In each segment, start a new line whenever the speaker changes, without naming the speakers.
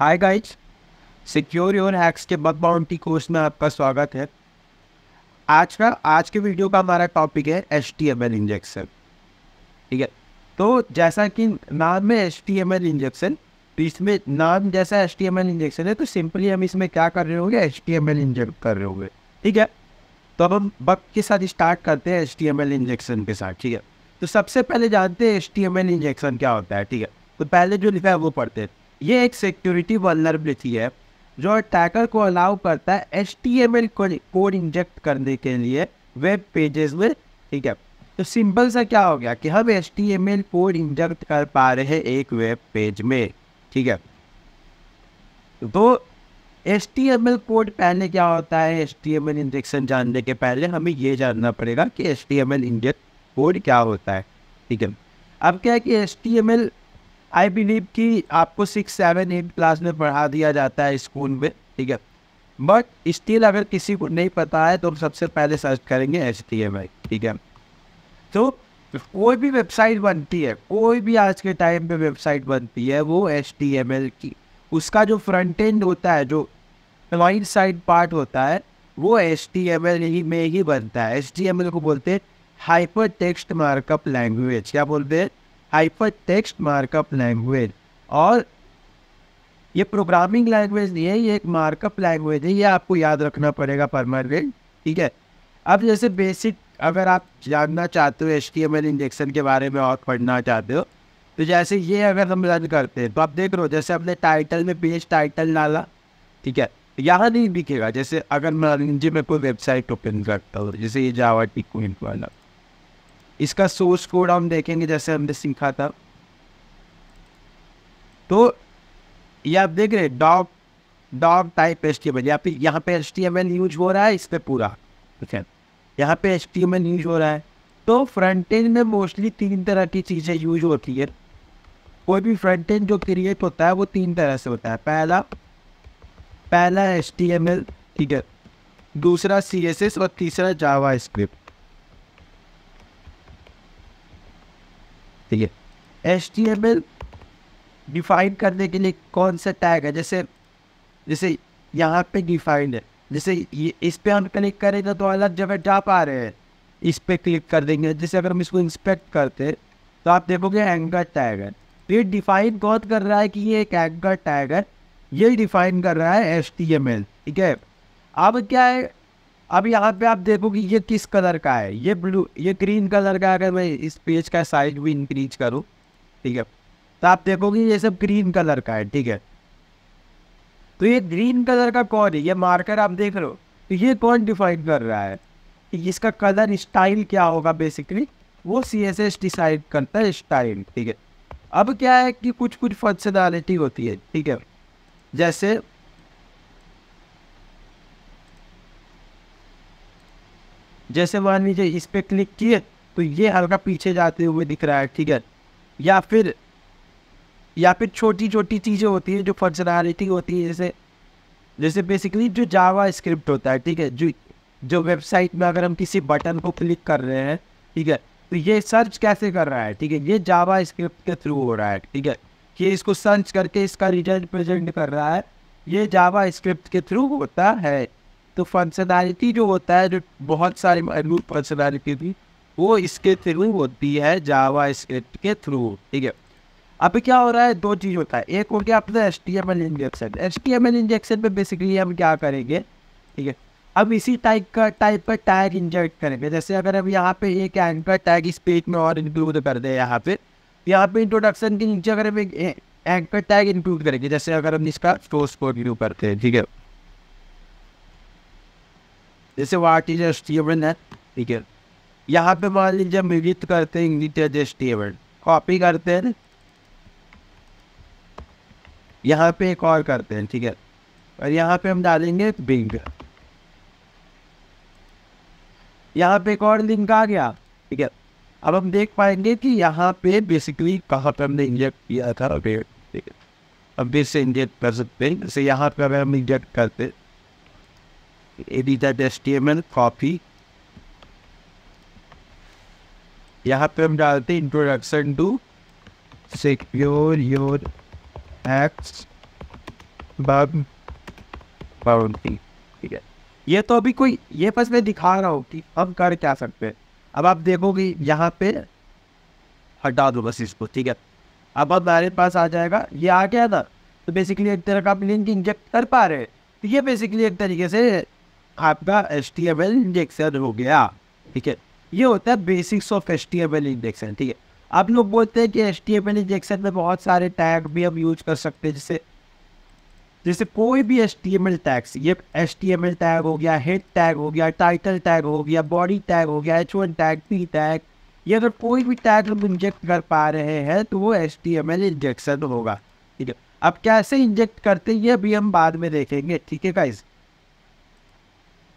hi guys secure your hacks के bug bounty course में आपका स्वागत है आज का आज के वीडियो का हमारा टॉपिक है H T M L injection ठीक है तो जैसा कि नाम में H T M L injection तो इसमें नाम जैसा H T M L injection है तो सिंपली हम इसमें क्या कर रहे होंगे H T M L inject कर रहे होंगे ठीक है तो अब हम बग के साथ स्टार्ट करते हैं H T M L injection के साथ ठीक है तो सबसे पहले जानते हैं H T M L injection क्या होता है ठीक है तो पहले जो लिखा है वो पढ़ते हैं ये एक सिक्योरिटी वलनरबिलिटी है जो अटैकर को अलाउ करता है H T M L code inject करने के लिए वेब पेजेस में ठीक है तो सिंपल सा क्या हो गया कि हम H T M L code inject कर पा रहे हैं एक वेब पेज में ठीक है तो H T M L code पहले क्या होता है H T M L injection जानने के पहले हमें ये जानना पड़ेगा कि H T M L inject code क्या होता है ठीक है अब क्या है कि H T M L I believe कि आपको सिक्स सेवन एट क्लास में पढ़ा दिया जाता है स्कूल में ठीक है बट स्टिल अगर किसी को नहीं पता है तो हम सबसे पहले सर्च करेंगे एच टी एम आई ठीक है तो कोई भी वेबसाइट बनती है कोई भी आज के टाइम पे वेबसाइट बनती है वो एच टी एम एल की उसका जो फ्रंट एंड होता है जो राइट साइड पार्ट होता है वो एच टी एम एल ही में ही बनता है एच टी एम एल को बोलते हैं हाइपर टेक्स्ट मार्कअप लैंग्वेज क्या बोलते हैं टेक्स्ट मार्कअप लैंग्वेज और ये प्रोग्रामिंग लैंग्वेज नहीं है ये एक मार्कअप लैंग्वेज है ये आपको याद रखना पड़ेगा परमानेंट ठीक है अब जैसे बेसिक अगर आप जानना चाहते हो H T M L injection के बारे में और पढ़ना चाहते हो तो जैसे ये अगर हम रन करते हैं तो आप देख रहे हो जैसे अपने टाइटल में पेज टाइटल डाला ठीक है तो यहाँ नहीं दिखेगा जैसे अगर मैं जी मैं कोई वेबसाइट ओपन करता हूँ जैसे ये जावा टिक्वेंट वाला इसका सोर्स कोड हम देखेंगे जैसे हमने सीखा था तो ये आप देख रहे doc doc type S T M L या फिर यहाँ पे S T M L use हो रहा है इस पर पूरा ठीक है यहाँ पे S T M L use हो रहा है तो फ्रंट एंड में मोस्टली तीन तरह की चीज़ें यूज होती है कोई भी फ्रंट एंड जो क्रिएट होता है वो तीन तरह से होता है पहला पहला एस टी एम एल ठीक है दूसरा सी एस एस और तीसरा जावा स्क्रिप्ट ठीक है H T M L define करने के लिए कौन सा टैग है जैसे जैसे यहाँ पे डिफाइंड है जैसे ये इस पर हम क्लिक करेंगे तो अलग जगह जा पा रहे हैं इस पर क्लिक कर देंगे जैसे अगर हम इसको इंस्पेक्ट करते हैं तो आप देखोगे एंकर टैग है तो ये डिफाइन कौन कर रहा है कि ये एक एंकर टैग है ये डिफाइन कर रहा है एच टी एम एल ठीक है अब क्या है अब यहाँ पे आप देखो कि ये किस कलर का है ये ब्लू ये ग्रीन कलर का अगर मैं इस पेज का साइज भी इंक्रीज करूँ ठीक है तो आप देखोगे ये सब ग्रीन कलर का है ठीक है तो ये ग्रीन कलर का कौन है ये मार्कर आप देख रहे हो तो ये कौन डिफाइन कर रहा है इसका कलर स्टाइल क्या होगा बेसिकली वो सी एस एस डिसाइड करता है स्टाइल ठीक है अब क्या है कि कुछ कुछ फंक्शनैलिटी होती है ठीक है जैसे जैसे मान लीजिए इस पर क्लिक किए तो ये हल्का पीछे जाते हुए दिख रहा है ठीक है या फिर या फिर छोटी छोटी चीज़ें होती हैं जो फंक्शनैलिटी होती है जैसे जैसे बेसिकली जो जावा स्क्रिप्ट होता है ठीक है जो जो वेबसाइट में अगर हम किसी बटन को क्लिक कर रहे हैं ठीक है तो ये सर्च कैसे कर रहा है ठीक है ये जावा स्क्रिप्ट के थ्रू हो रहा है ठीक है ये इसको सर्च करके इसका रिजल्ट प्रेजेंट कर रहा है ये जावा स्क्रिप्ट के थ्रू होता है तो फंक्शनैलिटी जो होता है जो बहुत सारी मजबूत फंक्शनैलिटी थी वो इसके थ्रू होती है जावा स्क्रिप्ट के थ्रू ठीक है अब क्या हो रहा है दो चीज़ होता है एक हो गया अपना S T M L injection S T M L injection में बेसिकली हम क्या करेंगे ठीक है अब इसी टाइप का टाइप का टैग इंजेक्ट करेंगे जैसे अगर हम यहाँ पे एक एंकर टैग इस पेज में और इंक्लूड कर दें यहाँ पे तो यहाँ पे इंट्रोडक्शन के नीचे अगर हम एक एंकर टैग इंक्लूड करेंगे जैसे अगर हम इसका सोर्स कोड व्यू करते हैं ठीक है जैसे वो आर्टिजन स्टीवन है ठीक है यहाँ पे मान लीजिए मिलित करते हैं इंग्लिश स्टेबल कॉपी करते हैं यहाँ पे एक और करते हैं ठीक है और यहाँ पे हम डालेंगे बिंग यहाँ पे एक और लिंक आ गया ठीक है अब हम देख पाएंगे कि यहाँ पे बेसिकली कहाँ पे हमने इंजेक्ट किया था ठीक है अब से इंजेक्ट कर सकते हैं जैसे यहाँ पे अगर हम इंजेक्ट करते हैं edit.html कॉपी यहाँ पे हम डालते हैं introduction to secure your X bug bounty ठीक है ये तो अभी कोई ये बस मैं दिखा रहा हूँ कि अब कर क्या सकते हैं अब आप देखोगे यहाँ पे हटा दो बस इसको ठीक है अब अब हमारे पास आ जाएगा ये आ गया था तो बेसिकली एक तरह का आप लिंक इंजेक्ट कर पा रहे हैं तो ये बेसिकली एक तरीके से आपका H T M L injection हो गया ठीक है ये होता है basics of H T M L injection ठीक है आप लोग बोलते हैं कि H T M L injection में बहुत सारे टैग भी हम यूज कर सकते हैं जैसे जैसे कोई भी H T M L tags ये H T M L tag हो गया हेड टैग हो गया टाइटल टैग हो गया बॉडी टैग हो गया H one tag P tag ये अगर कोई भी टैग हम इंजेक्ट कर पा रहे हैं तो वो H T M L injection होगा ठीक है अब कैसे इंजेक्ट करते हैं ये भी हम बाद में देखेंगे ठीक है गाइज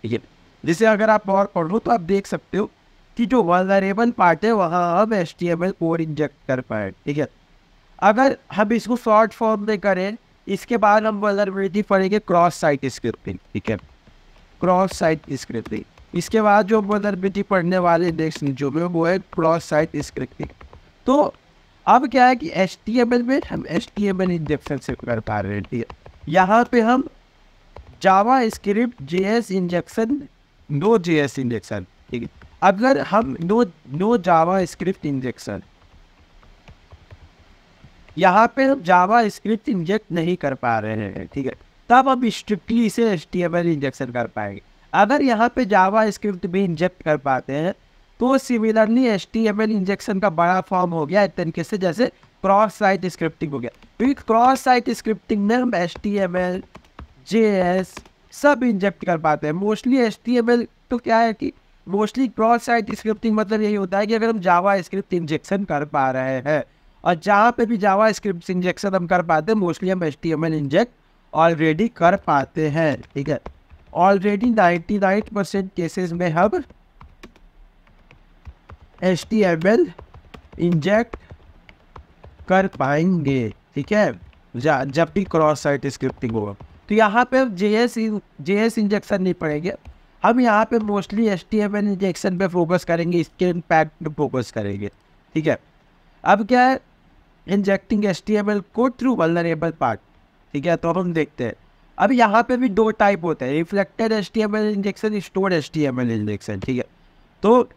ठीक है जैसे अगर आप और पढ़ो तो आप देख सकते हो कि जो वर्नरेबल पार्ट है वहाँ हम S T M L code inject कर पाए ठीक है अगर हम इसको शॉर्ट फॉर्म में करें इसके बाद हम वर्नरेबिलिटी पढ़ेंगे क्रॉस साइट स्क्रिप्टिंग ठीक है क्रॉस साइट स्क्रिप्टिंग इसके बाद जो वर्नरेबिलिटी पढ़ने वाले नेक्स्ट जो में वो है क्रॉस साइट स्क्रिप्टिंग तो अब क्या है कि एस टी एम एल में हम S T M L injection से कर पा रहे हैं ठीक है यहाँ पे हम JavaScript J S injection no J S injection ठीक है अगर हम no no JavaScript injection यहाँ पे हम जावा स्क्रिप्ट इंजेक्ट नहीं कर पा रहे हैं ठीक है तब हम स्ट्रिक्टली इसे एस इंजेक्शन कर पाएंगे अगर यहाँ पे जावा स्क्रिप्ट भी इंजेक्ट कर पाते हैं तो सिमिलरली एस इंजेक्शन का बड़ा फॉर्म हो गया एक तरीके से जैसे क्रॉस साइट स्क्रिप्टिंग हो गया क्योंकि क्रॉस साइट स्क्रिप्टिंग में हम S T M L J S सब इंजेक्ट कर पाते हैं मोस्टली एच तो क्या है कि मोस्टली क्रॉस साइट स्क्रिप्टिंग मतलब यही होता है कि अगर हम जावा स्क्रिप्ट इंजेक्शन कर पा रहे हैं और जहाँ पे भी जावा स्क्रिप्ट इंजेक्शन हम कर पाते हैं मोस्टली हम एच इंजेक्ट ऑलरेडी कर पाते हैं ठीक है already ninety nine percent cases में हम H T M L inject कर पाएंगे ठीक है जब भी क्रॉस साइट स्क्रिप्टिंग होगा तो यहाँ पे J S J S injection नहीं पड़ेंगे हम यहाँ पे mostly S T M N injection पर फोकस करेंगे स्किन पैक पर फोकस करेंगे ठीक है अब क्या है injecting S T M L को थ्रू वलनरेबल पार्ट ठीक है तो हम देखते हैं अब यहाँ पे भी दो टाइप होते हैं reflected S T M L injection store S T M L injection ठीक है तो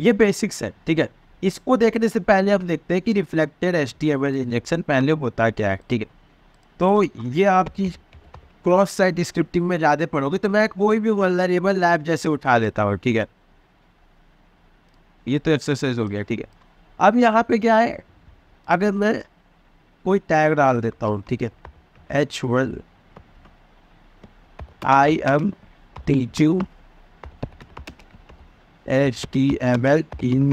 ये बेसिक्स है ठीक है इसको देखने से पहले हम देखते हैं कि reflected S T M L injection पहले होता क्या है ठीक है तो ये आपकी क्रॉस साइट स्क्रिप्टिंग में ज़्यादा पढ़ोगे तो मैं कोई भी वलरेबल लैब जैसे उठा देता हूँ ठीक है ये तो एक्सरसाइज हो गया ठीक है अब यहाँ पे क्या है अगर मैं कोई टैग डाल देता हूँ ठीक है H one I am teaching H T M L in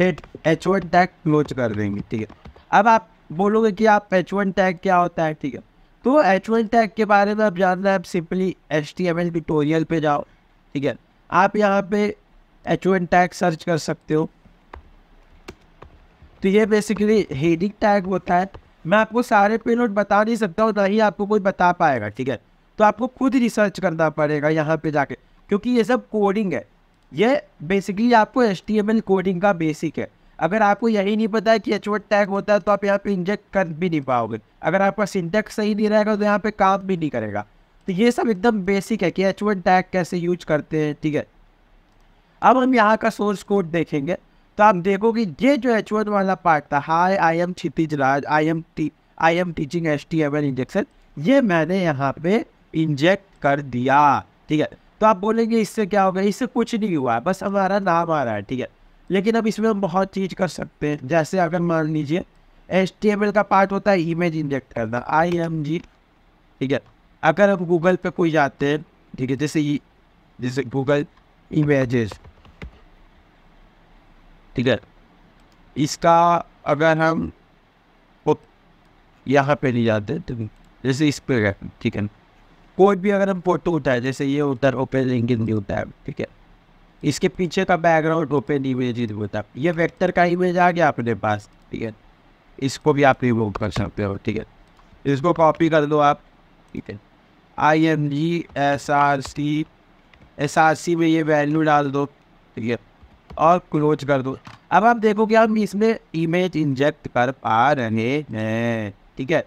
head H one tag close कर देंगे ठीक है अब आप बोलोगे कि आप एच वन टैग क्या होता है ठीक है तो एच वन टैग के बारे में आप जानना है आप simply H T M L tutorial पर जाओ ठीक है आप यहाँ पे एच वन टैग सर्च कर सकते हो तो ये बेसिकली हेडिंग टैग होता है मैं आपको सारे पेलोड बता नहीं सकता हूँ ना ही आपको कोई बता पाएगा ठीक है तो आपको खुद रिसर्च करना पड़ेगा यहाँ पे जाके क्योंकि ये सब कोडिंग है ये बेसिकली आपको एच कोडिंग का बेसिक है अगर आपको यही नहीं पता है कि एच टैग होता है तो आप यहाँ पे इंजेक्ट कर भी नहीं पाओगे अगर आपका सिंटेक्स सही नहीं रहेगा तो यहाँ पे काम भी नहीं करेगा तो ये सब एकदम बेसिक है कि एच टैग कैसे यूज करते हैं ठीक है अब हम यहाँ का सोर्स कोड देखेंगे तो आप देखोगे ये जो एच वाला पार्ट था hi I am Kshitij Raj I am T I am teaching S T M N injection ये मैंने यहाँ पे इंजेक्ट कर दिया ठीक है तो आप बोलेंगे इससे क्या होगा इससे कुछ नहीं हुआ बस हमारा नाम आ रहा है ठीक है लेकिन अब इसमें हम बहुत चीज़ कर सकते हैं जैसे अगर मान लीजिए एच का पार्ट होता है इमेज इंजेक्ट करना आई एम जी ठीक है अगर हम गूगल पे कोई जाते हैं ठीक है जैसे जैसे गूगल इमेजेस ठीक है इसका अगर हम यहाँ पे नहीं जाते तो जैसे इस पर ठीक है कोई भी अगर हम फोटो उठाए जैसे ये उधर ओपन लिंक होता है ठीक है इसके पीछे का बैकग्राउंड ओपन इमेज ही होता है ये वेक्टर का इमेज आ गया अपने पास ठीक है इसको भी आप रिमूव कर सकते हो ठीक है इसको कॉपी कर दो आप ठीक है I M G S R C S R C में ये वैल्यू डाल दो ठीक है और क्लोज कर दो अब आप देखो कि हम इसमें इमेज इंजेक्ट कर पा रहे हैं ठीक है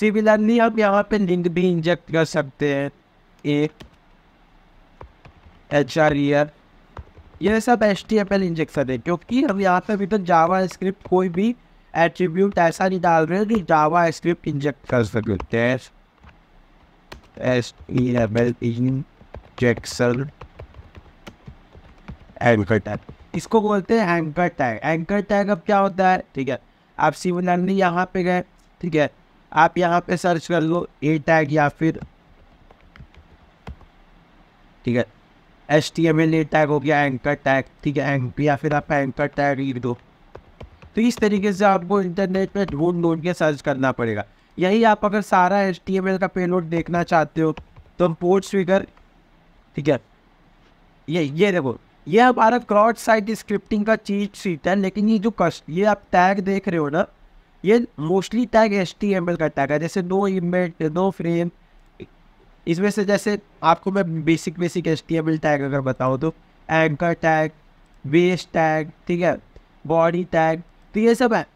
सिमिलरली हम यहाँ पे लिंक भी इंजेक्ट कर सकते हैं एक एच आर ईयर यह सब H T M L injection है क्योंकि हम यहाँ पे अभी तक जावा स्क्रिप्ट कोई भी एट्रीब्यूट ऐसा नहीं डाल रहे कि जावा स्क्रिप्ट इंजेक्ट कर सके हैं S E M L injection anchor tag इसको बोलते हैं एंकर टैग एंकर टैग अब क्या होता है ठीक है आप सिमिलरली यहाँ पे गए ठीक है आप यहाँ पे सर्च कर लो ए टैग या फिर ठीक है H T M L A tag हो गया एंकर टैग ठीक है एंक या फिर आप एंकर टैग ही दो तो इस तरीके से आपको इंटरनेट पर ढूंढ ढूंढ के सर्च करना पड़ेगा यही आप अगर सारा एच टी एम एल का पेलोड देखना चाहते हो तो हम पोर्ट स्वीकर ठीक है ये ये देखो ये हमारा क्रॉड साइड स्क्रिप्टिंग का चीज सीट है लेकिन ये जो कस्ट ये आप टैग देख रहे हो ना ये mostly tag H T M L का टैग है जैसे नो इमेज नो फ्रेम इसमें से जैसे आपको मैं बेसिक बेसिक एस टैग अगर बताऊँ तो एंकर टैग वेस्ट टैग ठीक है बॉडी टैग तो ये सब है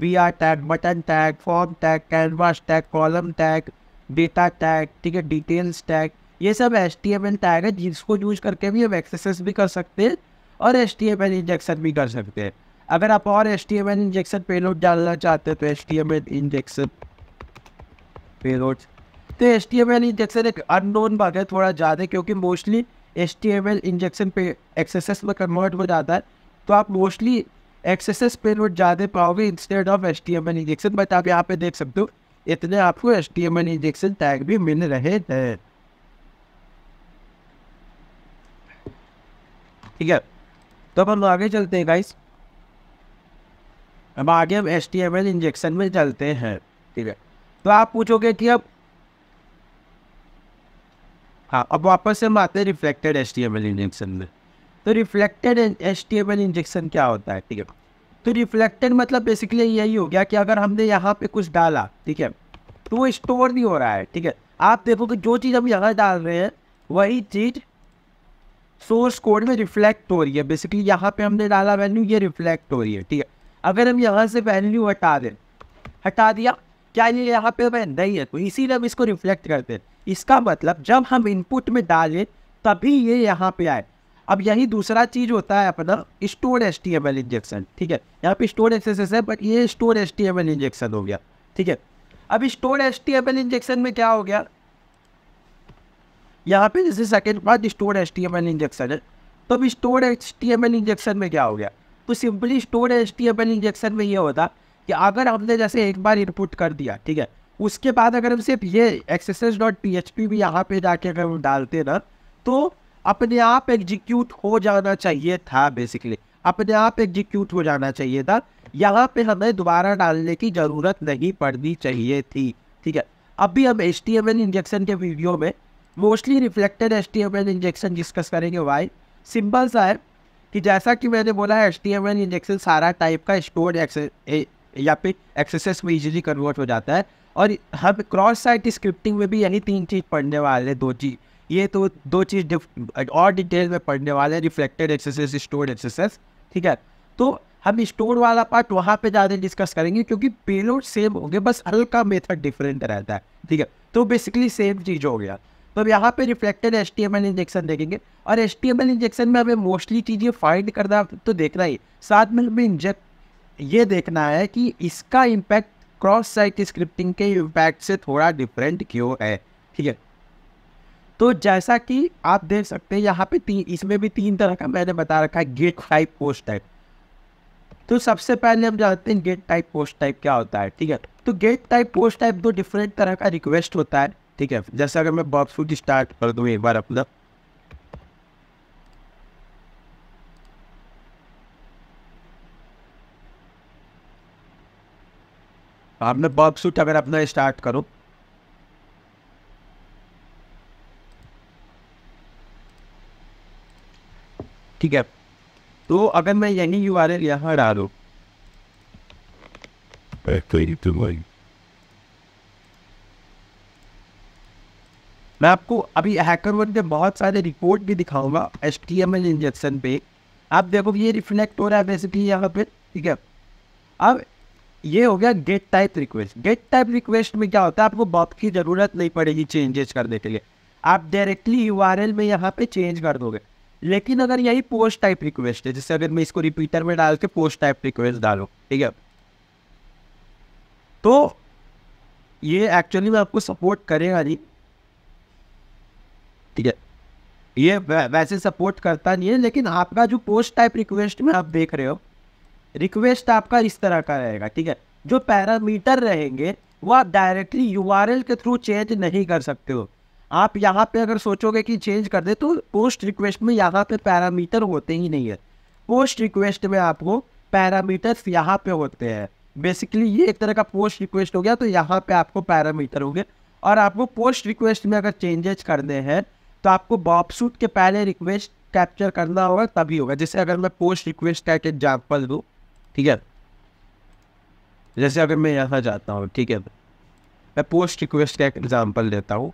वी आर tag button tag form tag canvas tag column tag data tag ठीक है डिटेल्स टैग ये सब S T M L tag है जिसको यूज करके भी हम एक्सेस भी कर सकते हैं और S T M L injection भी कर सकते हैं अगर आप और S T M L injection payload डालना चाहते हैं तो S T M L injection payload तो H T M L injection एक अननोन बात है थोड़ा ज़्यादा क्योंकि mostly S T M L injection पे एक्सेसेस में कन्वर्ट हो जाता है तो आप मोस्टली एक्सेसेस पे नोट ज़्यादा पाओगे instead of H T M L injection but आप यहाँ पे देख सकते हो इतने आपको S T M L injection tag भी मिल रहे हैं ठीक है तो अब हम आगे चलते हैं गाइस अब आगे हम S T M L injection में चलते हैं ठीक है तो आप पूछोगे कि अब हाँ अब वापस से हम आते हैं रिफ्लेक्टेड एल इंजेक्शन में तो रिफ्लेक्टेड एल इंजेक्शन क्या होता है ठीक है तो रिफ्लेक्टेड मतलब बेसिकली यही हो गया कि अगर हमने यहाँ पे कुछ डाला ठीक है तो वो स्टोर नहीं हो रहा है ठीक है आप देखो कि जो चीज़ हम यहाँ डाल रहे हैं वही चीज़ सोर्स कोड में रिफ्लेक्ट हो रही है बेसिकली यहाँ पे हमने डाला वैल्यू ये रिफ्लेक्ट हो रही है ठीक है अगर हम यहाँ से वैल्यू हटा दें हटा दिया क्या ये यहाँ पे नहीं है तो इसीलिए हम इसको रिफ्लेक्ट करते हैं इसका मतलब जब हम इनपुट में डालें तभी ये यहाँ पे आए अब यही दूसरा चीज़ होता है अपना store S T M L injection ठीक है यहाँ पे स्टोर एस एस है बट ये store S T M L injection हो गया ठीक है अब store S T M L injection में क्या हो गया यहाँ पे जैसे second part store S T M L injection है तो अब store S T M L injection में क्या हो गया तो simply store S T M L injection में ये होता कि अगर हमने जैसे एक बार इनपुट कर दिया ठीक है उसके बाद अगर हम सिर्फ ये access dot P H P भी यहाँ पे जाके अगर हम डालते ना तो अपने आप एग्जीक्यूट हो जाना चाहिए था बेसिकली अपने आप एग्जीक्यूट हो जाना चाहिए था यहाँ पे हमें दोबारा डालने की ज़रूरत नहीं पड़नी चाहिए थी ठीक है अभी हम H T M L injection के वीडियो में mostly reflected H T M L injection discuss करेंगे वाई सिंपल सा है कि जैसा कि मैंने बोला है H T M L injection सारा टाइप का स्टोर या फिर एक्सेस में इजीली कन्वर्ट हो जाता है और हम क्रॉस साइट स्क्रिप्टिंग में भी यही तीन चीज़ पढ़ने वाले हैं दो चीज़ ये तो दो चीज़ और डिटेल में पढ़ने वाले हैं रिफ्लेक्टेड एक्सरसाइज स्टोर एक्सरसाइज ठीक है तो हम स्टोर वाला पार्ट वहाँ पे ज़्यादा डिस्कस करेंगे क्योंकि पेलोड सेम होंगे बस हल्का मेथड डिफरेंट रहता है ठीक है तो बेसिकली सेम चीज़ हो गया तो अब यहाँ पे रिफ्लेक्टेड एल इंजेक्शन देखेंगे और एल इंजेक्शन में हमें मोस्टली चीज़ें फाइंड करना तो देखना ही साथ में हमें इंजेक्ट ये देखना है कि इसका इम्पैक्ट क्रॉस साइट स्क्रिप्टिंग के इम्पैक्ट से थोड़ा डिफरेंट क्यों है ठीक है तो जैसा कि आप देख सकते हैं यहाँ पे तीन इसमें भी तीन तरह का मैंने बता रखा है गेट टाइप पोस्ट टाइप तो सबसे पहले हम जानते हैं गेट टाइप पोस्ट टाइप क्या होता है ठीक है तो गेट टाइप पोस्ट टाइप दो डिफरेंट तरह का रिक्वेस्ट होता है ठीक है जैसे अगर मैं बॉक्स बॉक्सूट स्टार्ट कर दूँ एक बार अपना आपने बर्ग सूट अगर अपना स्टार्ट करो ठीक है तो अगर मैं यही यू आर एल यहाँ डालू मैं आपको अभी हैकर वन के बहुत सारे रिपोर्ट भी दिखाऊंगा H T M L injection पे आप देखो ये रिफ्लेक्ट हो रहा है बेसिकली यहाँ पे ठीक है अब ये हो गया get type request get type request में क्या होता है आपको बॉप की ज़रूरत नहीं पड़ेगी चेंजेस करने के लिए आप डायरेक्टली यू में यहाँ पे चेंज कर दोगे लेकिन अगर यही पोस्ट टाइप रिक्वेस्ट है जैसे अगर मैं इसको रिपीटर में डाल के पोस्ट टाइप रिक्वेस्ट डालूँ ठीक है तो ये एक्चुअली मैं आपको सपोर्ट करेगा नहीं ठीक है ये वैसे सपोर्ट करता नहीं है लेकिन आपका जो पोस्ट टाइप रिक्वेस्ट में आप देख रहे हो रिक्वेस्ट आपका इस तरह का रहेगा ठीक है जो पैरामीटर रहेंगे वो आप डायरेक्टली यू के थ्रू चेंज नहीं कर सकते हो आप यहाँ पे अगर सोचोगे कि चेंज कर दे तो पोस्ट रिक्वेस्ट में यहाँ पे पैरामीटर होते ही नहीं है पोस्ट रिक्वेस्ट में आपको पैरामीटर्स यहाँ पे होते हैं बेसिकली ये एक तरह का पोस्ट रिक्वेस्ट हो गया तो यहाँ पे आपको पैरामीटर होंगे और आपको पोस्ट रिक्वेस्ट में अगर चेंजेस करने हैं तो आपको बॉपसूट के पहले रिक्वेस्ट कैप्चर करना होगा तभी होगा जैसे अगर मैं पोस्ट रिक्वेस्ट का एक एग्जाम्पल दूँ ठीक है जैसे अगर मैं यहाँ जाता हूँ ठीक है मैं पोस्ट रिक्वेस्ट का एक एग्जाम्पल देता हूँ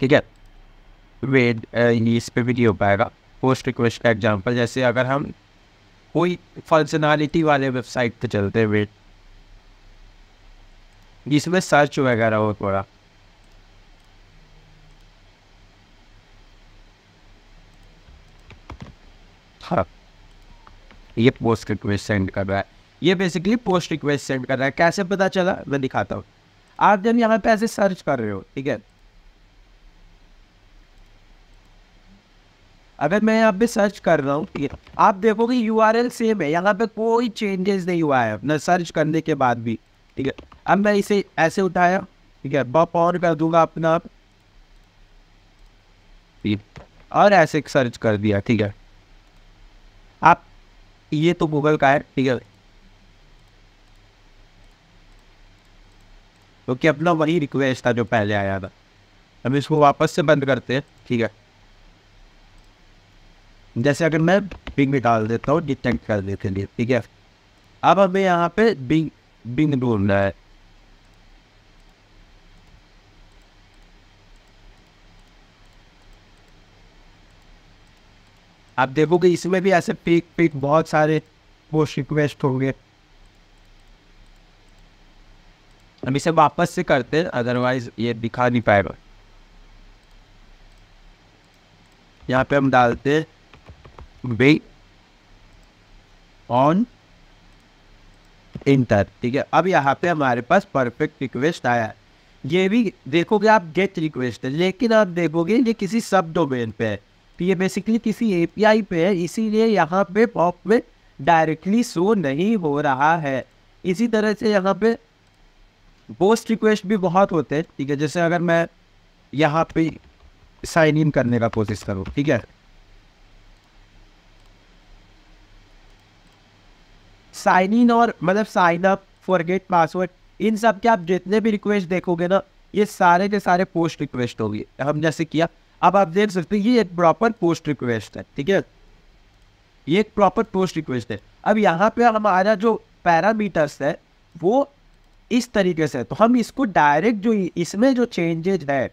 ठीक है वेट uh, इस भी नहीं हो पाएगा पोस्ट रिक्वेस्ट का एग्जाम्पल जैसे अगर हम कोई फंक्शनैलिटी वाले वेबसाइट पे चलते हैं वेट जिसमें सर्च वगैरह हो थोड़ा हाँ ये पोस्ट रिक्वेस्ट सेंड कर रहा है ये बेसिकली पोस्ट रिक्वेस्ट सेंड कर रहा है कैसे पता चला मैं दिखाता हूँ आप जब यहाँ पे ऐसे सर्च कर रहे हो ठीक है अगर मैं यहाँ पे सर्च कर रहा हूँ ठीक है आप देखोगे यू आर एल सेम है यहाँ पे कोई चेंजेस नहीं हुआ है ना सर्च करने के बाद भी ठीक है अब मैं इसे ऐसे उठाया ठीक है बप और कर दूंगा अपना आप और ऐसे सर्च कर दिया ठीक है आप ये तो गूगल का है ठीक है क्योंकि तो अपना वही रिक्वेस्ट था जो पहले आया था अब इसको वापस से बंद करते हैं ठीक है जैसे अगर मैं बिंग में डाल देता हूँ डिटेक्ट कर देते हैं ठीक है अब हमें यहाँ पे बिंग बिंग ढूंढना है आप देखोगे इसमें भी ऐसे पिक पिक बहुत सारे पोस्ट रिक्वेस्ट होंगे हम इसे वापस से करते हैं अदरवाइज ये दिखा नहीं पाएगा यहाँ पे हम डालते वे बे ऑन इंटर ठीक है अब यहाँ पे हमारे पास परफेक्ट रिक्वेस्ट आया है ये भी देखोगे आप गेट रिक्वेस्ट है लेकिन आप देखोगे ये किसी सब डोमेन पे है ये बेसिकली किसी एपीआई पे है इसीलिए यहाँ पे पॉप में डायरेक्टली शो नहीं हो रहा है इसी तरह से यहाँ पे पोस्ट रिक्वेस्ट भी बहुत होते हैं ठीक है जैसे अगर मैं यहाँ पे साइन इन करने का कोशिश करूँ ठीक है साइन इन और मतलब साइन अप फॉरगेट पासवर्ड इन सब के आप जितने भी रिक्वेस्ट देखोगे ना ये सारे के सारे पोस्ट रिक्वेस्ट होगी हम जैसे किया अब आप देख सकते हैं ये एक प्रॉपर पोस्ट रिक्वेस्ट है ठीक है ये एक प्रॉपर पोस्ट रिक्वेस्ट है अब यहाँ पे हमारा जो पैरामीटर्स है वो इस तरीके से है तो हम इसको डायरेक्ट जो इसमें जो चेंजेज है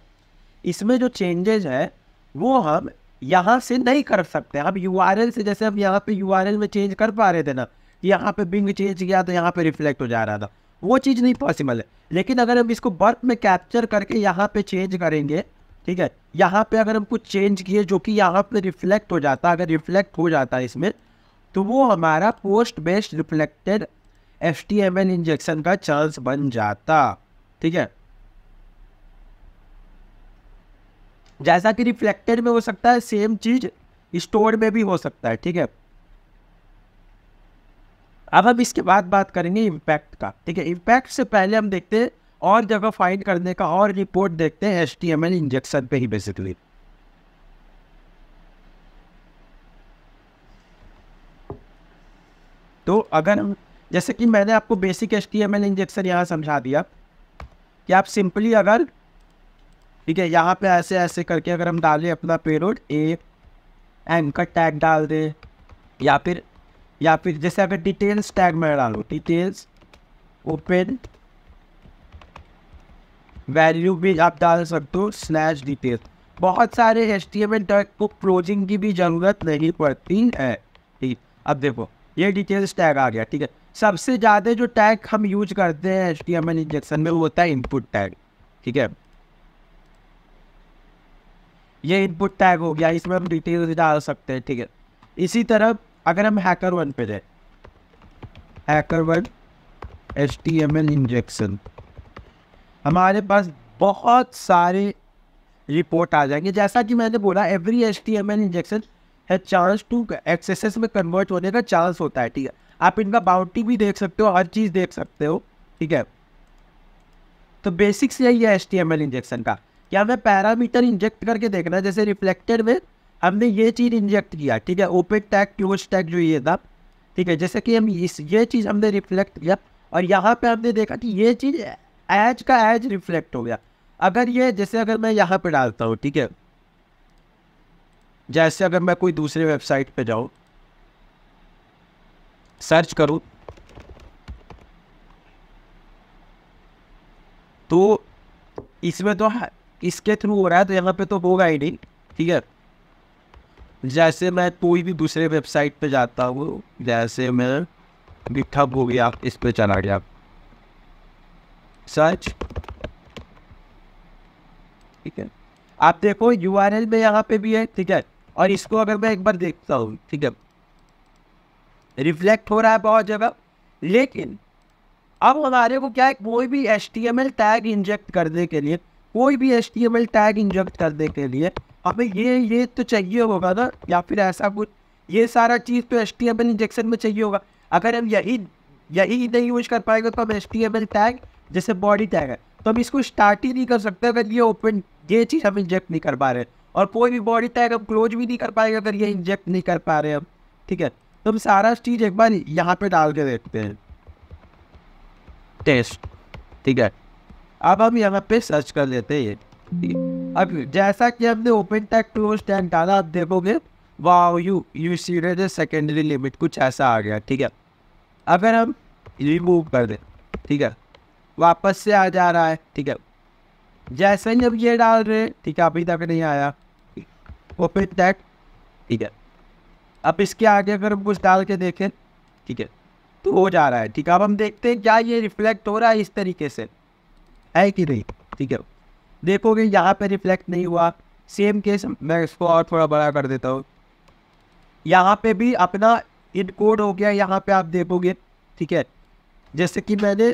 इसमें जो चेंजेज है वो हम यहाँ से नहीं कर सकते अब यू से जैसे हम यहाँ पे यू में चेंज कर पा रहे थे ना यहाँ पे बिंग चेंज किया तो यहाँ पे रिफ्लेक्ट हो जा रहा था वो चीज़ नहीं पॉसिबल है लेकिन अगर हम इसको बर्फ में कैप्चर करके यहाँ पे चेंज करेंगे ठीक है यहाँ पे अगर हम कुछ चेंज किए जो कि यहाँ पे रिफ्लेक्ट हो जाता अगर रिफ्लेक्ट हो जाता है इसमें तो वो हमारा post based reflected F T M L injection का चांस बन जाता ठीक है जैसा कि रिफ्लेक्टेड में हो सकता है सेम चीज स्टोर में भी हो सकता है ठीक है अब हम इसके बाद बात करेंगे इम्पैक्ट का ठीक है इम्पैक्ट से पहले हम देखते हैं और जगह फाइंड करने का और रिपोर्ट देखते हैं H T M L injection पे ही बेसिकली तो अगर जैसे कि मैंने आपको basic H T M L injection यहाँ समझा दिया कि आप सिंपली अगर ठीक है यहाँ पे ऐसे ऐसे करके अगर हम डालें अपना पेरोड ए एन का टैग डाल दें या फिर या फिर जैसे अगर डिटेल्स टैग में डालो डिटेल्स ओपन वैल्यू भी आप डाल सकते हो स्लैश डिटेल बहुत सारे H T M L tag को क्लोजिंग की भी ज़रूरत नहीं पड़ती है ठीक अब देखो ये डिटेल्स टैग आ गया ठीक है सबसे ज़्यादा जो टैग हम यूज करते हैं H T M L injection में वो होता है इनपुट टैग ठीक है ये इनपुट टैग हो गया इसमें हम डिटेल्स डाल सकते हैं ठीक है इसी तरह अगर हम हैकर वन पे जाए hacker one H T M N injection हमारे पास बहुत सारे रिपोर्ट आ जाएंगे जैसा कि मैंने बोला every H T M L injection है चांस टू एक्सेस में कन्वर्ट होने का चांस होता है ठीक है आप इनका बाउंड्री भी देख सकते हो हर चीज़ देख सकते हो ठीक है तो बेसिक्स यही है H T M L injection का कि हमें पैरामीटर इंजेक्ट करके देखना है जैसे रिफ्लेक्टेड में हमने ये चीज़ इंजेक्ट किया ठीक है ओपन टैग क्लोज टैग जो ये था ठीक है जैसे कि हम इस ये चीज़ हमने रिफ्लेक्ट किया और यहाँ पे हमने देखा कि ये चीज़ एज का एज रिफ्लेक्ट हो गया अगर ये जैसे अगर मैं यहाँ पे डालता हूँ ठीक है जैसे अगर मैं कोई दूसरे वेबसाइट पे जाऊँ सर्च करूँ तो इसमें तो इसके थ्रू हो रहा है तो यहाँ पे तो होगा ही नहीं ठीक है जैसे मैं कोई भी दूसरे वेबसाइट पे जाता हूँ जैसे मैं गिटहब हो गया इस पर चला गया सर्च ठीक है आप देखो यू आर एल में यहाँ पे भी है ठीक है और इसको अगर मैं एक बार देखता हूँ ठीक है रिफ्लेक्ट हो रहा है बहुत जगह लेकिन अब हमारे को क्या है कोई भी H T M L tag inject करने के लिए कोई भी H T M L tag inject करने के लिए हमें ये ये तो चाहिए होगा ना या फिर ऐसा कुछ ये सारा चीज़ तो H T M L injection में चाहिए होगा अगर हम यही यही नहीं यूज कर पाएंगे तो हम H T M L tag जैसे बॉडी टैग है तो हम इसको स्टार्ट ही नहीं कर सकते अगर ये ओपन ये चीज़ हम इंजेक्ट नहीं कर पा रहे और कोई भी बॉडी टैग हम क्लोज भी नहीं कर पाएंगे अगर ये इंजेक्ट नहीं कर पा रहे हम ठीक है तो हम सारा चीज़ एक बार यहाँ पे डाल के देखते हैं टेस्ट ठीक है अब हम यहाँ पे सर्च कर लेते हैं अब जैसा कि हमने ओपन टैग क्लोज टैग डाला आप देखोगे वाओ यू यू सीरियड सेकेंडरी लिमिट कुछ ऐसा आ गया ठीक है अगर हम रिमूव कर दें ठीक है वापस से आ जा रहा है ठीक है जैसे ही अब ये डाल रहे ठीक है अभी तक नहीं आया ओपन टैक ठीक है अब इसके आगे अगर हम कुछ डाल के देखें ठीक है तो हो जा रहा है ठीक है अब हम देखते हैं क्या ये रिफ्लेक्ट हो रहा है इस तरीके से है कि नहीं ठीक है देखोगे यहाँ पे रिफ्लेक्ट नहीं हुआ सेम केस मैं इसको और थोड़ा बड़ा कर देता हूँ यहाँ पे भी अपना इनकोड हो गया यहाँ पे आप देखोगे ठीक है जैसे कि मैंने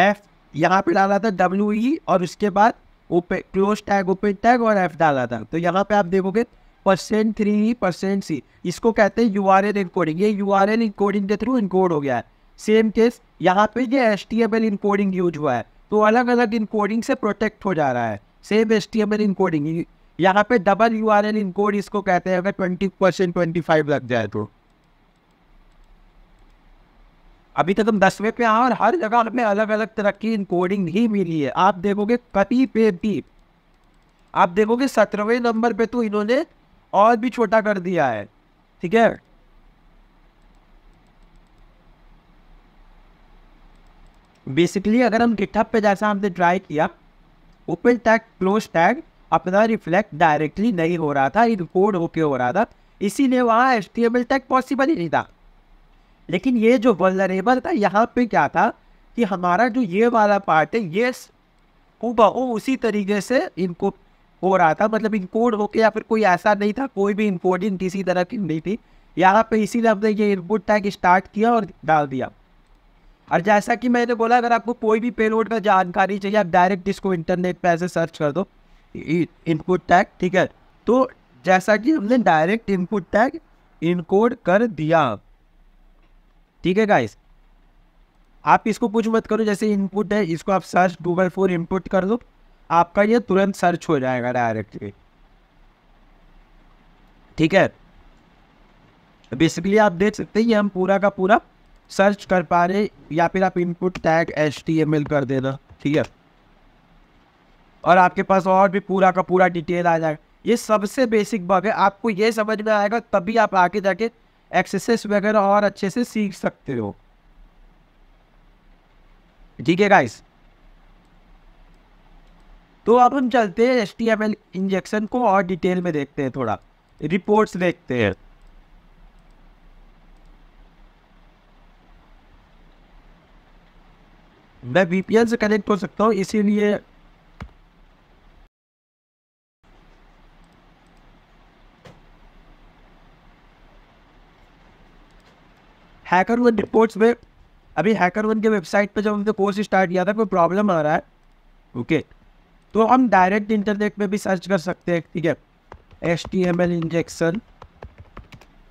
एफ यहाँ पे डाला था डब्ल्यू ई e और उसके बाद open close tag open tag और एफ डाला था तो यहाँ पे आप देखोगे percent three E percent C इसको कहते हैं यू आर एल इनकोडिंग ये यू आर एल इनकोडिंग के थ्रू इनकोड हो गया है सेम केस यहाँ पे ये S T M L encoding use हुआ है तो अलग अलग इनकोडिंग से प्रोटेक्ट हो जा रहा है same S T M L encoding यहाँ पे double U R L encode इसको कहते हैं अगर ट्वेंटी परसेंट ट्वेंटी फाइव लग जाए तो अभी तक तो हम दसवें पे आए और हर जगह हमें अलग अलग तरह की इनकोडिंग ही मिली है आप देखोगे कहीं पे भी आप देखोगे सत्रहवें नंबर पे तो इन्होंने और भी छोटा कर दिया है ठीक है बेसिकली अगर हम गिटहब पे जैसा हमने ट्राई किया ओपन टैग क्लोज टैग अपना रिफ्लेक्ट डायरेक्टली नहीं हो रहा था इनकोड होके हो रहा था इसीलिए वहाँ एच टैग पॉसिबल ही नहीं था लेकिन ये जो वलरेबल था यहाँ पे क्या था कि हमारा जो ये वाला पार्ट है ये हूबहू उसी तरीके से इनको हो रहा था मतलब इनकोड होके या फिर कोई ऐसा नहीं था कोई भी इनकोडिंग किसी तरह की नहीं थी यहाँ पे इसीलिए हमने ये इनपुट टैग स्टार्ट किया और डाल दिया और जैसा कि मैंने बोला अगर आपको कोई भी पेलोड का जानकारी चाहिए आप डायरेक्ट इसको इंटरनेट पर ऐसे सर्च कर दो इनपुट टैग ठीक है तो जैसा कि हमने डायरेक्ट इनपुट टैग इनकोड कर दिया ठीक है गाइस आप इसको कुछ मत करो जैसे इनपुट है इसको आप सर्च गूगल फोर इनपुट कर दो आपका ये तुरंत सर्च हो जाएगा डायरेक्टली ठीक है बेसिकली आप देख सकते हैं ये हम पूरा का पूरा सर्च कर पा रहे या फिर आप इनपुट टैग एच कर देना ठीक है और आपके पास और भी पूरा का पूरा डिटेल आ जाएगा ये सबसे बेसिक बग है आपको ये समझ में आएगा तभी आप आगे जाके एक्सरसाइज वगैरह और अच्छे से सीख सकते हो ठीक है गाइस तो अब हम चलते हैं H T M L injection को और डिटेल में देखते हैं थोड़ा रिपोर्ट्स देखते हैं मैं वीपीएन से कनेक्ट हो सकता हूँ इसीलिए हैकर वन रिपोर्ट्स में अभी हैकर वन के वेबसाइट पर जब हमने कोर्स स्टार्ट किया था कोई प्रॉब्लम आ रहा है ओके तो हम डायरेक्ट इंटरनेट में भी सर्च कर सकते हैं ठीक है S T M L injection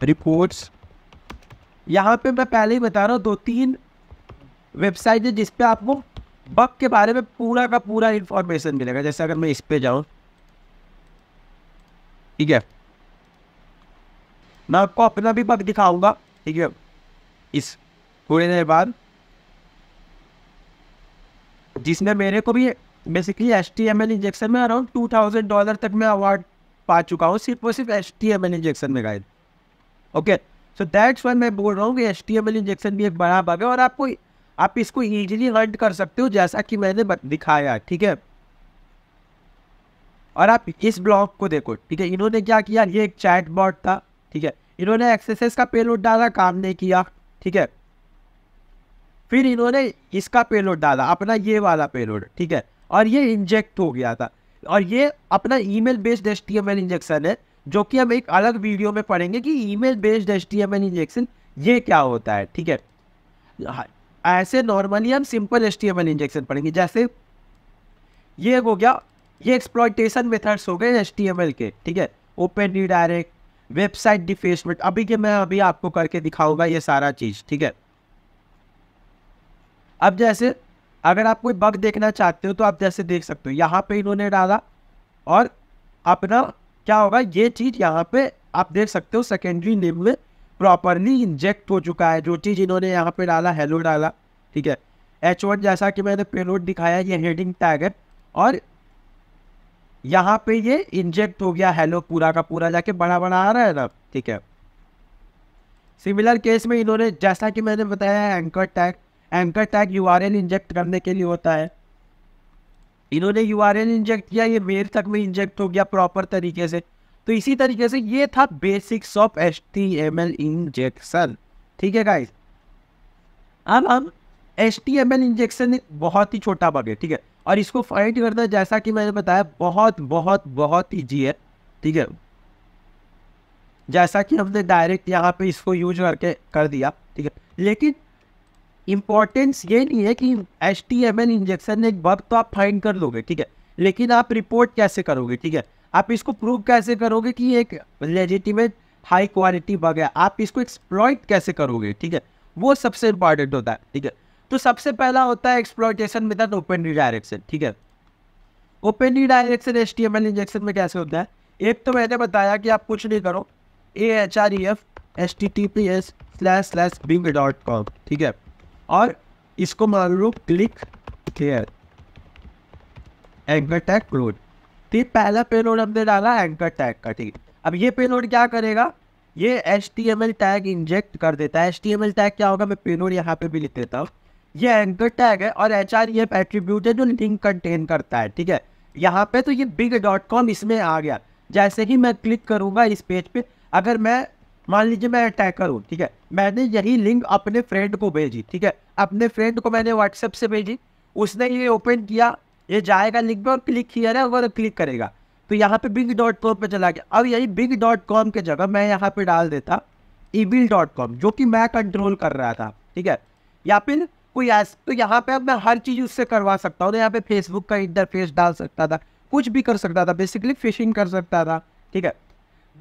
reports यहाँ पे मैं पहले ही बता रहा हूँ दो तीन वेबसाइट है जिसपे आपको बग के बारे में पूरा का पूरा इंफॉर्मेशन मिलेगा जैसे अगर मैं इस पे जाऊँ ठीक है मैं आपको अपना भी बग दिखाऊंगा ठीक है इस थोड़ी देर बाद जिसमें मेरे को भी basically S T M L injection में अराउंड टू थाउजेंड डॉलर तक मैं अवार्ड पा चुका हूँ सिर्फ और सिर्फ S T M L injection में guide okay so that's one मैं बोल रहा हूँ कि S T M L injection भी एक बड़ा बग है और आपको आप इसको ईजिली हर्ट कर सकते हो जैसा कि मैंने दिखाया ठीक है और आप इस ब्लॉग को देखो ठीक है इन्होंने क्या किया ये एक चैट बॉट था ठीक है इन्होंने एक्सरसाइज का पेलोड डाला काम नहीं किया ठीक है फिर इन्होंने इसका पेलोड डाला अपना ये वाला पेलोड ठीक है और ये इंजेक्ट हो गया था और ये अपना email based S T injection है जो कि हम एक अलग वीडियो में पढ़ेंगे कि email based S T injection ये क्या होता है ठीक है हाँ, ऐसे नॉर्मली हम सिंपल एस टी इंजेक्शन पढ़ेंगे जैसे ये हो गया ये एक्सप्लॉयटेशन मेथड्स हो गए एल के ठीक है open D direct website defacement अभी के मैं अभी आपको करके दिखाऊंगा ये सारा चीज़ ठीक है अब जैसे अगर आप कोई बग देखना चाहते हो तो आप जैसे देख सकते हो यहाँ पे इन्होंने डाला और अपना क्या होगा ये चीज़ यहाँ पे आप देख सकते हो सेकेंडरी नेम में प्रॉपरली इंजेक्ट हो चुका है जो चीज़ इन्होंने यहाँ पे डाला हेलो डाला ठीक है एच जैसा कि मैंने पेलोड दिखाया ये हेडिंग टैग है और यहाँ पे ये इंजेक्ट हो गया हेलो पूरा का पूरा जाके बड़ा बड़ा आ रहा है ना ठीक है सिमिलर केस में इन्होंने जैसा कि मैंने बताया anchor tag anchor tag you inject करने के लिए होता है इन्होंने यू इंजेक्ट किया ये मेर तक में इंजेक्ट हो गया प्रॉपर तरीके से तो इसी तरीके से ये था basics of H T M L injection ठीक है गाइस अब हम H T M L injection एक बहुत ही छोटा बग है ठीक है और इसको फाइंड करना जैसा कि मैंने बताया बहुत बहुत बहुत ईजी है ठीक है जैसा कि हमने डायरेक्ट यहाँ पे इसको यूज करके कर दिया ठीक है लेकिन इम्पोर्टेंस ये नहीं है कि H T M L injection एक बग तो आप फाइंड कर लोगे ठीक है लेकिन आप रिपोर्ट कैसे करोगे ठीक है आप इसको प्रूव कैसे करोगे कि एक लेजिटिमेट हाई क्वालिटी बग है आप इसको एक्सप्लॉइट कैसे करोगे ठीक है वो सबसे इम्पॉर्टेंट होता है ठीक है तो सबसे पहला होता है एक्सप्लोटेशन विदाउट ओपन रिडायरेक्शन ठीक है open redirection S T M L injection में कैसे होता है एक तो मैंने बताया कि आप कुछ नहीं करो A H R E F S T T P S slash slash Bing dot com ठीक है और इसको मान लो click clear anchor tag closed तो ये पहला पेलोड हमने डाला एंकर टैग का ठीक है अब ये पेलोड क्या करेगा ये H T M L tag inject कर देता है H T M L tag क्या होगा मैं पेलोड यहाँ पे भी लिख देता हूँ ये एंकर टैग है और एच आर ये एट्रीब्यूट है जो लिंक कंटेन करता है ठीक है यहाँ पे तो ये बिग डॉट कॉम इसमें आ गया जैसे ही मैं क्लिक करूँगा इस पेज पे अगर मैं मान लीजिए मैं अटैकर हूँ ठीक है मैंने यही लिंक अपने फ्रेंड को भेजी ठीक है अपने फ्रेंड को मैंने व्हाट्सएप से भेजी उसने ये ओपन किया ये जाएगा लिंक में और क्लिक किया ना और क्लिक करेगा तो यहाँ पे बिग डॉट कॉम पर चला गया अब यही बिग डॉट कॉम की जगह मैं यहाँ पर डाल देता ईबिल डॉट कॉम जो कि मैं कंट्रोल कर रहा था ठीक है या फिर कोई ऐसा तो यहाँ पे अब मैं हर चीज़ उससे करवा सकता हूँ तो यहाँ पे फेसबुक का इंटरफेस डाल सकता था कुछ भी कर सकता था बेसिकली फिशिंग कर सकता था ठीक है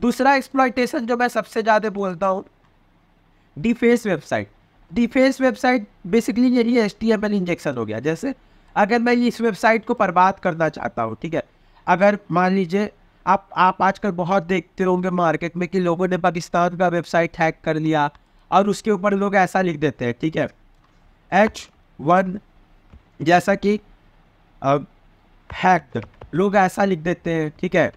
दूसरा एक्सप्लॉयटेशन जो मैं सबसे ज़्यादा बोलता हूँ deface website deface website basically यही S T M L injection हो गया जैसे अगर मैं इस वेबसाइट को बर्बाद करना चाहता हूँ ठीक है अगर मान लीजिए आप आप आजकल बहुत देखते होंगे मार्केट में कि लोगों ने पाकिस्तान का वेबसाइट हैक कर लिया और उसके ऊपर लोग ऐसा लिख देते हैं ठीक है एच वन जैसा कि फैक्ट लोग ऐसा लिख देते हैं ठीक है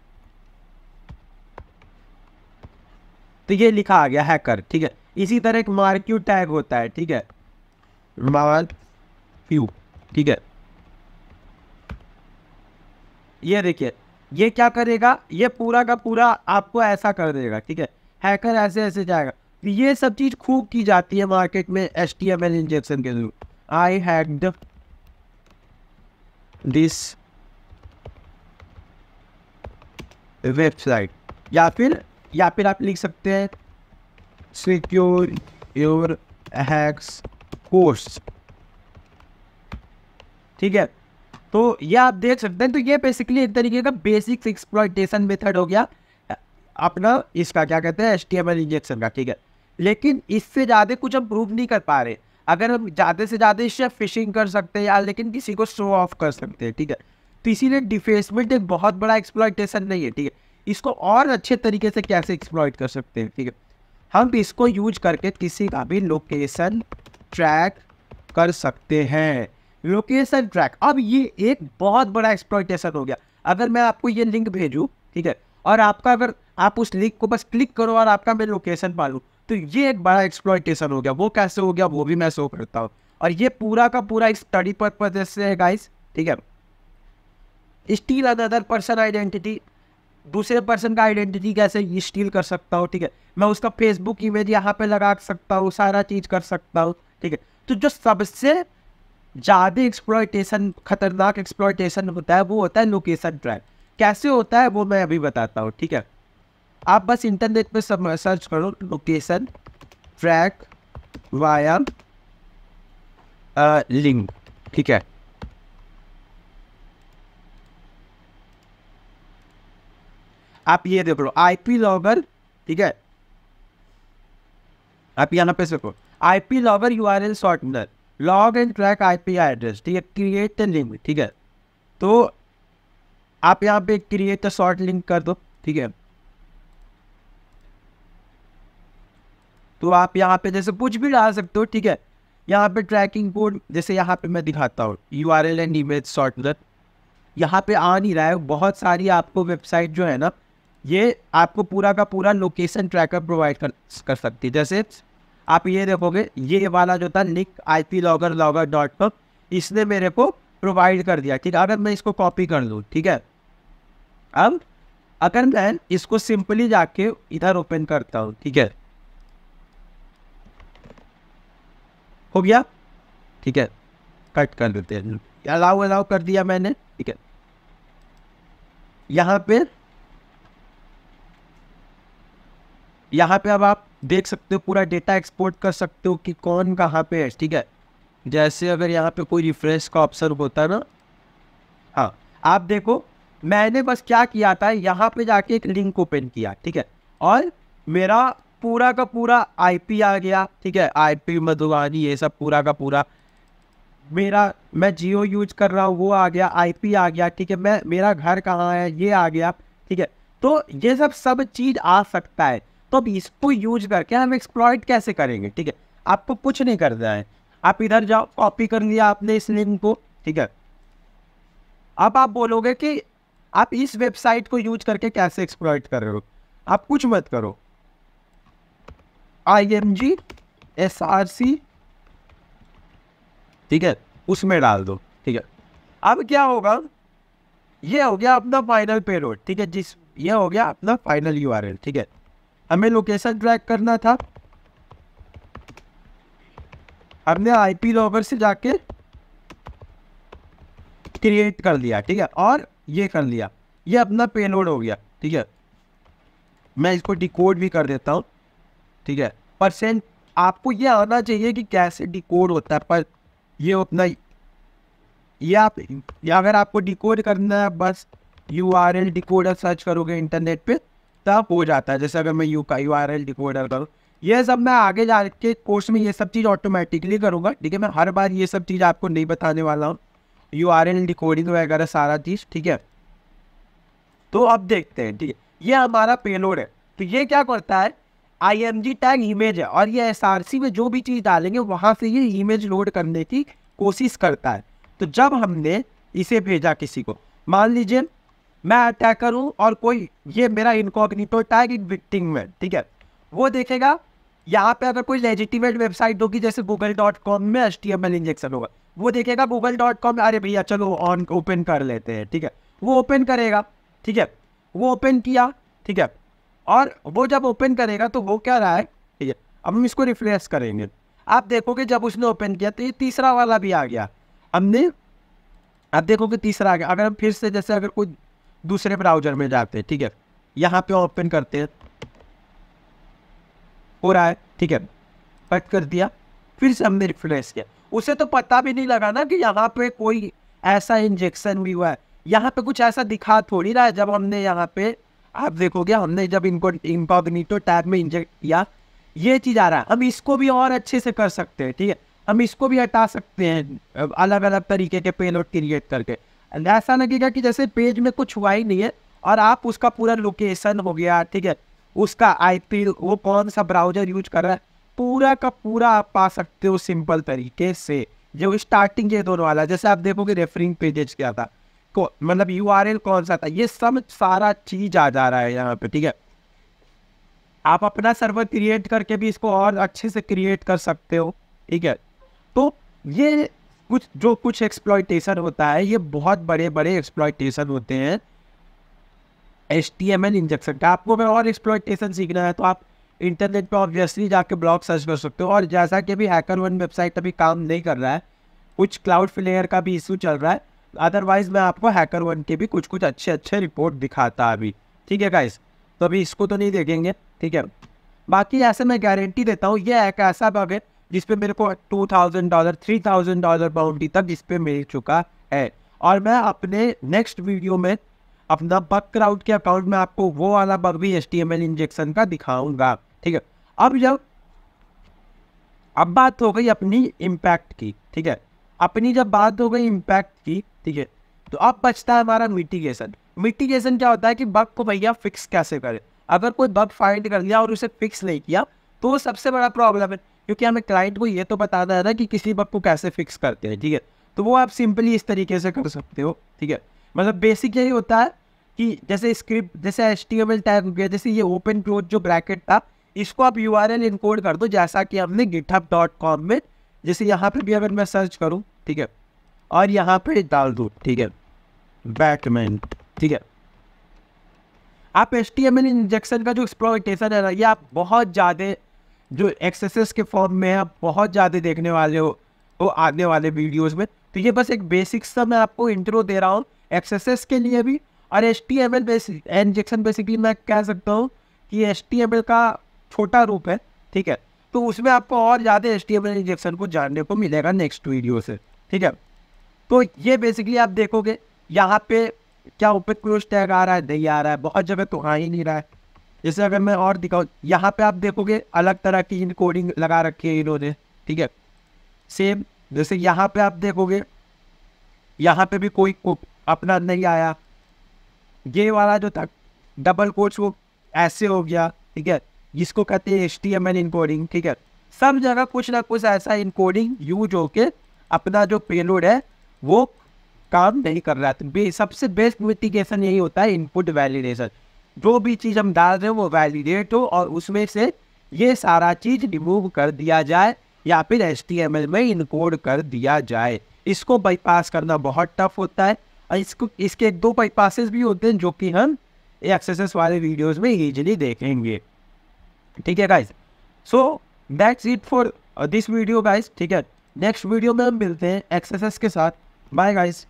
तो ये लिखा आ गया हैकर ठीक है इसी तरह एक मार्क्यू टैग होता है ठीक है मार्क्यू ठीक है ये देखिए ये क्या करेगा ये पूरा का पूरा आपको ऐसा कर देगा ठीक है हैकर ऐसे ऐसे जाएगा ये सब चीज़ खूब की जाती है मार्केट में H T M L injection के through I had this website या फिर या फिर आप लिख सकते हैं सिक्योर योर हैक्स कोर्स ठीक है तो ये आप देख सकते हैं तो ये बेसिकली एक तरीके का बेसिक एक्सप्लॉयटेशन मेथड हो गया अपना इसका क्या कहते हैं S T M L injection का ठीक है लेकिन इससे ज़्यादा कुछ हम प्रूव नहीं कर पा रहे अगर हम ज़्यादा से ज़्यादा इससे फिशिंग कर सकते हैं या लेकिन किसी को शो ऑफ कर सकते हैं ठीक है तो इसीलिए डिफेसमेंट एक बहुत बड़ा एक्सप्लॉयटेशन नहीं है ठीक है इसको और अच्छे तरीके से कैसे एक्सप्लॉयट कर सकते हैं ठीक है हम इसको यूज करके किसी का भी लोकेशन ट्रैक कर सकते हैं लोकेशन ट्रैक अब ये एक बहुत बड़ा एक्सप्लॉयटेशन हो गया अगर मैं आपको ये लिंक भेजूँ ठीक है और आपका अगर आप उस लिंक को बस क्लिक करो और आपका मैं लोकेशन पा लूँ तो ये एक बड़ा एक्सप्लॉयटेशन हो गया वो कैसे हो गया वो भी मैं शो करता हूँ और ये पूरा का पूरा स्टडी पर्पज से है गाइस ठीक है स्टील अदर पर्सन आइडेंटिटी दूसरे पर्सन का आइडेंटिटी कैसे स्टील कर सकता हूँ ठीक है मैं उसका फेसबुक इमेज यहाँ पे लगा सकता हूँ सारा चीज़ कर सकता हूँ ठीक है तो जो सबसे ज़्यादा एक्सप्लॉयटेशन खतरनाक एक्सप्लॉयटेशन होता है वो होता है लोकेशन ट्रैक कैसे होता है वो मैं अभी बताता हूँ ठीक है आप बस इंटरनेट पे सर्च करो लोकेशन ट्रैक वायर लिंक ठीक है आप ये देख लो आईपी लॉगर ठीक है आप यहां पे सको IP logger U R L shortener log and track IP address ठीक है क्रिएट द लिंक ठीक है तो आप यहां पे क्रिएट द शॉर्ट लिंक कर दो ठीक है तो आप यहाँ पे जैसे कुछ भी डाल सकते हो ठीक है यहाँ पे ट्रैकिंग कोड जैसे यहाँ पे मैं दिखाता हूँ U R L and image shortcut यहाँ पे आ नहीं रहा है बहुत सारी आपको वेबसाइट जो है ना ये आपको पूरा का पूरा लोकेशन ट्रैकर प्रोवाइड कर कर सकती है जैसे आप ये देखोगे ये वाला जो था link I P logger logger dot com इसने मेरे को प्रोवाइड कर दिया ठीक है अगर मैं इसको कॉपी कर लूँ ठीक है अब अगर मैं इसको सिंपली जाके इधर ओपन करता हूँ ठीक है हो गया ठीक है कट कर देते हैं अलाउ अलाउ कर दिया मैंने ठीक है यहाँ पे यहाँ पे अब आप देख सकते हो पूरा डेटा एक्सपोर्ट कर सकते हो कि कौन कहाँ पे है ठीक है जैसे अगर यहाँ पे कोई रिफ्रेश का ऑप्शन होता ना हाँ आप देखो मैंने बस क्या किया था यहाँ पे जाके एक लिंक ओपन किया ठीक है और मेरा पूरा का पूरा आईपी आ गया ठीक है आईपी मधुबानी ये सब पूरा का पूरा मेरा मैं जियो यूज कर रहा हूँ वो आ गया आईपी आ गया ठीक है मैं मेरा घर कहाँ है ये आ गया ठीक है तो ये सब सब चीज़ आ सकता है तो अब इसको यूज करके हम एक्सप्लॉयट कैसे करेंगे ठीक है आपको कुछ नहीं करना है आप इधर जाओ कॉपी कर लिया आपने इस लिंक को ठीक है अब आप बोलोगे कि आप इस वेबसाइट को यूज करके कैसे एक्सप्लॉयट कर रहे हो आप कुछ मत करो I M G S R C ठीक है उसमें डाल दो ठीक है अब क्या होगा ये हो गया अपना फाइनल पेरोड ठीक है जिस ये हो गया अपना फाइनल यू आर एल ठीक है हमें लोकेशन ट्रैक करना था हमने आई पी लॉबर से जाके क्रिएट कर लिया ठीक है और ये कर लिया ये अपना पेलोड हो गया ठीक है मैं इसको डिकोड भी कर देता हूँ ठीक है परसेंट आपको ये आना चाहिए कि कैसे डिकोड होता है पर ये उतना ये आप या अगर आपको डिकोड करना है बस U R L decoder search करोगे इंटरनेट पे तब हो जाता है जैसे अगर मैं यू का यू आर एल डिकोडर करूँ ये सब मैं आगे जा के कोर्स में ये सब चीज़ ऑटोमेटिकली करूँगा ठीक है मैं हर बार ये सब चीज़ आपको नहीं बताने वाला हूँ यू आर एल डिकोडिंग वगैरह सारा चीज़ ठीक है तो अब देखते हैं ठीक है ये हमारा पेलोड है तो ये क्या करता है आई टैग इमेज है और ये एस में जो भी चीज़ डालेंगे वहाँ से ये इमेज लोड करने की कोशिश करता है तो जब हमने इसे भेजा किसी को मान लीजिए मैं अटैक करूँ और कोई ये मेरा इनकॉग्निटो टैग इन विक्टिंग में ठीक है वो देखेगा यहाँ पे अगर कोई लेजिटिमेट वेबसाइट होगी जैसे गूगल डॉट कॉम में S T M L injection होगा वो देखेगा गूगल डॉट कॉम अरे भैया चलो ऑन ओपन कर लेते हैं ठीक है वो ओपन करेगा ठीक है वो ओपन किया ठीक है और वो जब ओपन करेगा तो वो क्या रहा है ठीक है अब हम इसको रिफ्रेश करेंगे आप देखोगे जब उसने ओपन किया तो ये तीसरा वाला भी आ गया हमने आप देखोगे तीसरा आ गया अगर हम फिर से जैसे अगर कोई दूसरे ब्राउजर में जाते हैं ठीक है यहाँ पे ओपन करते हैं हो रहा है ठीक है कट कर दिया फिर से हमने रिफ्रेश किया उसे तो पता भी नहीं लगा ना कि यहाँ पे कोई ऐसा इंजेक्शन भी हुआ है यहाँ पे कुछ ऐसा दिखा थोड़ी रहा है जब हमने यहाँ पे आप देखोगे हमने जब इनको इनकॉग्निटो टैब में इंजेक्ट किया ये चीज़ आ रहा है हम इसको भी और अच्छे से कर सकते हैं ठीक है हम इसको भी हटा सकते हैं अलग अलग तरीके के पेलोड क्रिएट करके ऐसा लगेगा कि जैसे पेज में कुछ हुआ ही नहीं है और आप उसका पूरा लोकेशन हो गया ठीक है उसका आईपी वो कौन सा ब्राउजर यूज कर रहा है पूरा का पूरा आप पा सकते हो सिंपल तरीके से जो स्टार्टिंग के दोनों वाला जैसे आप देखोगे रेफरिंग पेजेज क्या था मतलब यू आर एल कौन सा था ये सब सारा चीज आ जा रहा है यहाँ पे ठीक है आप अपना सर्वर क्रिएट करके भी इसको और अच्छे से क्रिएट कर सकते हो ठीक है तो ये कुछ जो कुछ एक्सप्लॉयटेशन होता है ये बहुत बड़े बड़े एक्सप्लॉयटेशन होते हैं H T M L injection का आपको मैं और एक्सप्लॉयटेशन सीखना है तो आप इंटरनेट पर ऑब्वियसली जाके ब्लॉग सर्च कर सकते हो और जैसा कि अभी हैकर वन वेबसाइट अभी काम नहीं कर रहा है कुछ क्लाउड फ्लेयर का भी इशू चल रहा है अदरवाइज मैं आपको हैकर वन के भी कुछ कुछ अच्छे अच्छे रिपोर्ट दिखाता अभी ठीक है गाइस तो अभी इसको तो नहीं देखेंगे ठीक है बाकी ऐसे मैं गारंटी देता हूँ ये एक ऐसा बग है जिसपे मेरे को two thousand dollar three thousand dollar boundary तक इस पर मिल चुका है और मैं अपने नेक्स्ट वीडियो में अपना बग क्राउड के अकाउंट में आपको वो वाला बग भी एच इंजेक्शन का दिखाऊंगा ठीक है अब जब अब बात हो गई अपनी इम्पैक्ट की ठीक है अपनी जब बात हो गई इम्पैक्ट की ठीक है तो अब बचता है हमारा मिटिगेशन मिटिगेशन क्या होता है कि बग को भैया फिक्स कैसे करें अगर कोई बग फाइंड कर लिया और उसे फिक्स नहीं किया तो वो सबसे बड़ा प्रॉब्लम है क्योंकि हमें क्लाइंट को ये तो बताना है ना कि किसी बग को कैसे फिक्स करते हैं ठीक है तो वो आप सिंपली इस तरीके से कर सकते हो ठीक है मतलब बेसिक यही होता है कि जैसे स्क्रिप्ट जैसे H T M L tag हो गया जैसे ये ओपन क्लोज जो ब्रैकेट था इसको आप यू आर एल इनकोड कर दो जैसा कि हमने गिटअप डॉट कॉम में जैसे यहाँ पे भी अगर मैं सर्च करूँ ठीक है और यहाँ पे डाल दूँ ठीक है बैटमैन ठीक है आप S T M L injection का जो एक्सप्लोटेशन है ना ये आप बहुत ज़्यादा जो एक्सेसेस के फॉर्म में आप बहुत ज़्यादा देखने वाले हो वो आने वाले वीडियोज में तो ये बस एक बेसिक सा मैं आपको इंट्रो दे रहा हूँ एक्सेसेस के लिए भी और H T M L basic injection basically मैं कह सकता हूँ कि एस टी एम एल का छोटा रूप है ठीक है तो उसमें आपको और ज़्यादा एस एच इंजेक्शन को जानने को मिलेगा नेक्स्ट वीडियो से ठीक है तो ये बेसिकली आप देखोगे यहाँ पे क्या ऊपर क्लोज टैग आ रहा है नहीं आ रहा है बहुत जगह तो आ ही नहीं रहा है जैसे अगर मैं और दिखाऊँ यहाँ पे आप देखोगे अलग तरह की इन कोडिंग लगा रखी है इन्होंने ठीक है सेम जैसे यहाँ पे आप देखोगे यहाँ पे भी कोई अपना नहीं आया ये वाला जो था डबल कोच वो ऐसे हो गया ठीक है जिसको कहते हैं H T M L encoding ठीक है सब जगह कुछ ना कुछ ऐसा इनकोडिंग यूज होकर अपना जो पेलोड है वो काम नहीं कर रहा था तो सबसे बेस्ट मिटिगेशन यही होता है इनपुट वैलिडेशन जो भी चीज़ हम डाल रहे हैं वो वैलिडेट हो और उसमें से ये सारा चीज़ रिमूव कर दिया जाए या फिर एच में इनकोड कर दिया जाए इसको बाईपास करना बहुत टफ होता है और इसको इसके दो बाईपासेस भी होते हैं जो कि हम एक्सेस वाले वीडियोज़ में ईजिली देखेंगे ठीक है guys so that's it for this video guys ठीक है नेक्स्ट वीडियो में हम मिलते हैं एक्सरसाइज के साथ बाय गाइज